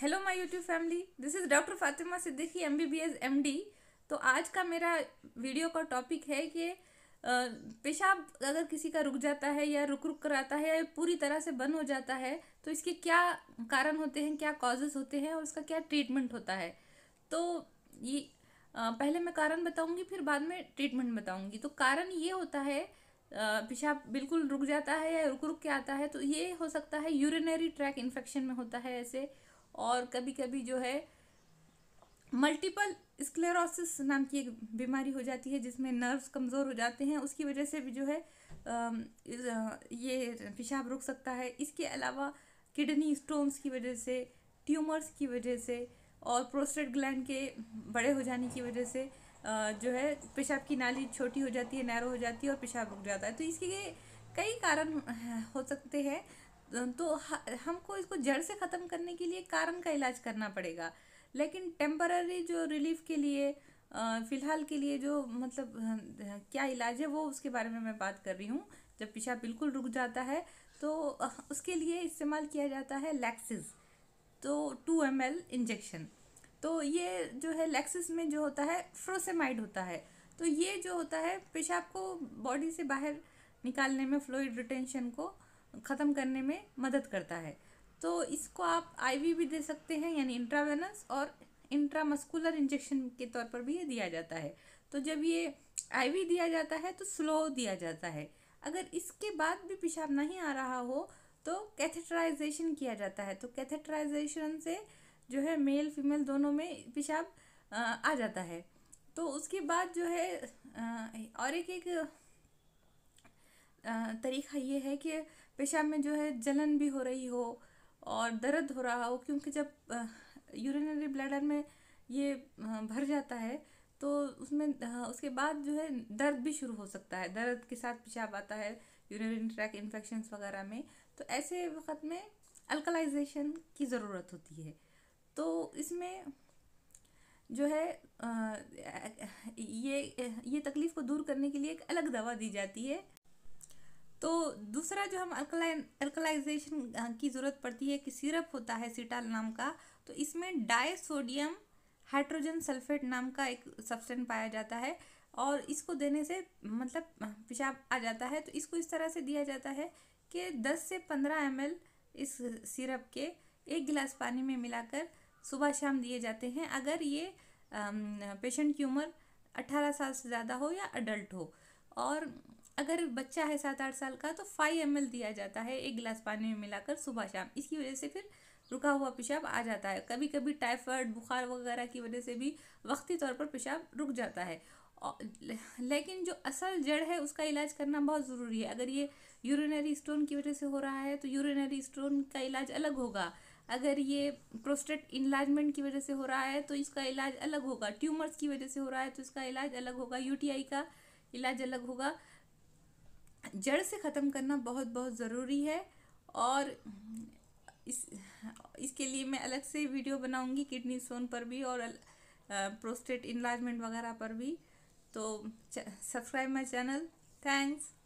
hello my YouTube family this is doctor Fatima Siddiqui M B B S M D तो आज का मेरा video का टॉपिक है कि पेशाब अगर किसी का रुक जाता है या रुक रुक कर आता है या पूरी तरह से बंद हो जाता है तो इसके क्या कारण होते हैं क्या कॉजेज़ होते हैं और उसका क्या ट्रीटमेंट होता है तो ये पहले मैं कारण बताऊँगी फिर बाद में ट्रीटमेंट बताऊँगी तो कारण ये होता है पेशाब बिल्कुल रुक जाता है या रुक रुक के आता है तो ये हो सकता है यूरिनरी ट्रैक इन्फेक्शन में होता है ऐसे और कभी कभी जो है मल्टीपल स्क्लेरोसिस नाम की एक बीमारी हो जाती है जिसमें नर्व्स कमज़ोर हो जाते हैं उसकी वजह से भी जो है ये पेशाब रुक सकता है इसके अलावा किडनी स्टोन्स की वजह से ट्यूमर्स की वजह से और प्रोस्टेट ग्लैंड के बड़े हो जाने की वजह से जो है पेशाब की नाली छोटी हो जाती है नैरो हो जाती है और पेशाब रुक जाता है तो इसके कई कारण हो सकते हैं तो हमको इसको जड़ से ख़त्म करने के लिए कारण का इलाज करना पड़ेगा लेकिन टेम्पररी जो रिलीफ के लिए फ़िलहाल के लिए जो मतलब क्या इलाज है वो उसके बारे में मैं बात कर रही हूँ जब पेशाब बिल्कुल रुक जाता है तो उसके लिए इस्तेमाल किया जाता है लैक्सिस तो टू एम इंजेक्शन तो ये जो है लैक्सिस में जो होता है फ्रोसेमाइड होता है तो ये जो होता है पेशाब को बॉडी से बाहर निकालने में फ्लोइड रिटेंशन को ख़त्म करने में मदद करता है तो इसको आप आईवी भी दे सकते हैं यानी इंट्रावेनस और इंट्रामस्कुलर इंजेक्शन के तौर पर भी ये दिया जाता है तो जब ये आईवी दिया जाता है तो स्लो दिया जाता है अगर इसके बाद भी पेशाब नहीं आ रहा हो तो कैथेटराइजेशन किया जाता है तो कैथेटराइजेशन से जो है मेल फीमेल दोनों में पेशाब आ जाता है तो उसके बाद जो है और एक एक तरीक़ा ये है कि पेशाब में जो है जलन भी हो रही हो और दर्द हो रहा हो क्योंकि जब यूरिनरी ब्लैडर में ये भर जाता है तो उसमें उसके बाद जो है दर्द भी शुरू हो सकता है दर्द के साथ पेशाब आता है यूरिन ट्रैक इन्फेक्शन वगैरह में तो ऐसे वक्त में अल्कलाइजेशन की ज़रूरत होती है तो इसमें जो है आ, ये ये तकलीफ़ को दूर करने के लिए एक अलग दवा दी जाती है तो दूसरा जो हम अल्कलाइन अल्कलाइजेशन की ज़रूरत पड़ती है कि सिरप होता है सीटाल नाम का तो इसमें डाइसोडियम हाइड्रोजन सल्फेट नाम का एक सब्सटेंट पाया जाता है और इसको देने से मतलब पेशाब आ जाता है तो इसको इस तरह से दिया जाता है कि 10 से 15 एम इस सिरप के एक गिलास पानी में मिलाकर सुबह शाम दिए जाते हैं अगर ये पेशेंट की उम्र 18 साल से ज़्यादा हो या अडल्ट हो और अगर बच्चा है सात आठ साल का तो फाइव एम दिया जाता है एक गिलास पानी में मिलाकर सुबह शाम इसकी वजह से फिर रुका हुआ पेशाब आ जाता है कभी कभी टाइफाइड बुखार वगैरह की वजह से भी वक्ती तौर पर पेशाब रुक जाता है लेकिन जो असल जड़ है उसका इलाज करना बहुत ज़रूरी है अगर ये यूरिनरी स्टोन की वजह से हो रहा है तो यूरिनरी स्टोन का इलाज अलग होगा अगर ये प्रोस्टेट इन्लाजमेंट की वजह से हो रहा है तो इसका इलाज अलग होगा ट्यूमर्स की वजह से हो रहा है तो इसका इलाज अलग होगा यूटीआई का इलाज अलग होगा जड़ से ख़त्म करना बहुत बहुत ज़रूरी है और इस इसके लिए मैं अलग से वीडियो बनाऊंगी किडनी स्टोन पर भी और अल, आ, प्रोस्टेट इन्लाजमेंट वगैरह पर भी तो सब्सक्राइब माई चैनल थैंक्स